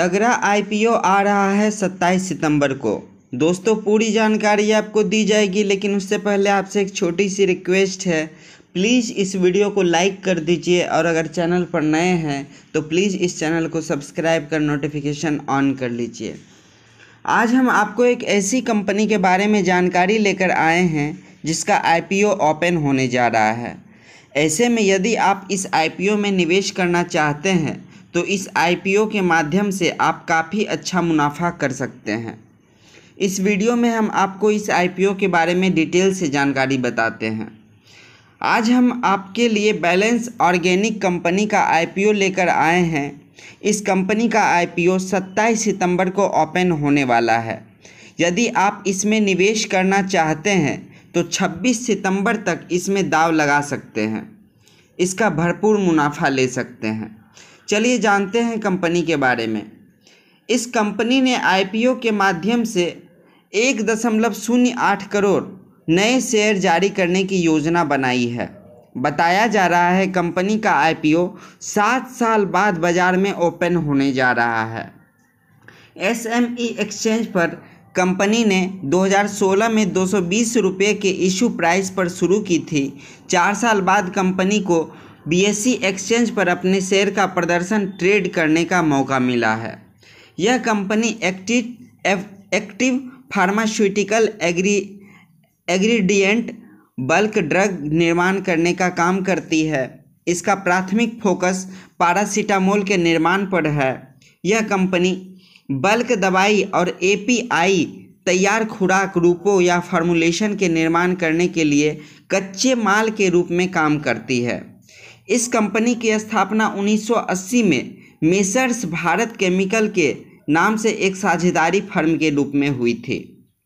तगड़ा आईपीओ आ रहा है 27 सितंबर को दोस्तों पूरी जानकारी आपको दी जाएगी लेकिन उससे पहले आपसे एक छोटी सी रिक्वेस्ट है प्लीज़ इस वीडियो को लाइक कर दीजिए और अगर चैनल पर नए हैं तो प्लीज़ इस चैनल को सब्सक्राइब कर नोटिफिकेशन ऑन कर लीजिए आज हम आपको एक ऐसी कंपनी के बारे में जानकारी लेकर आए हैं जिसका आईपीओ ओपन होने जा रहा है ऐसे में यदि आप इस आईपीओ में निवेश करना चाहते हैं तो इस आईपीओ के माध्यम से आप काफ़ी अच्छा मुनाफा कर सकते हैं इस वीडियो में हम आपको इस आईपीओ के बारे में डिटेल से जानकारी बताते हैं आज हम आपके लिए बैलेंस ऑर्गेनिक कंपनी का आईपीओ लेकर आए हैं इस कंपनी का आईपीओ 27 सितंबर को ओपन होने वाला है यदि आप इसमें निवेश करना चाहते हैं तो 26 सितंबर तक इसमें दाव लगा सकते हैं इसका भरपूर मुनाफा ले सकते हैं चलिए जानते हैं कंपनी के बारे में इस कंपनी ने आईपीओ के माध्यम से एक दशमलव शून्य आठ करोड़ नए शेयर जारी करने की योजना बनाई है बताया जा रहा है कंपनी का आईपीओ सात साल बाद बाज़ार में ओपन होने जा रहा है एसएमई एक्सचेंज पर कंपनी ने 2016 में दो सौ के इशू प्राइस पर शुरू की थी चार साल बाद कंपनी को बीएससी एक्सचेंज e पर अपने शेयर का प्रदर्शन ट्रेड करने का मौका मिला है यह company active active pharmaceutical agri ingredient bulk drug निर्माण करने का काम करती है इसका प्राथमिक फोकस पारासीटामोल के निर्माण पर है यह कंपनी बल्क दवाई और एपीआई तैयार खुराक रूपों या फार्मूलेशन के निर्माण करने के लिए कच्चे माल के रूप में काम करती है इस कंपनी की स्थापना 1980 में मेसर्स भारत केमिकल के नाम से एक साझेदारी फर्म के रूप में हुई थी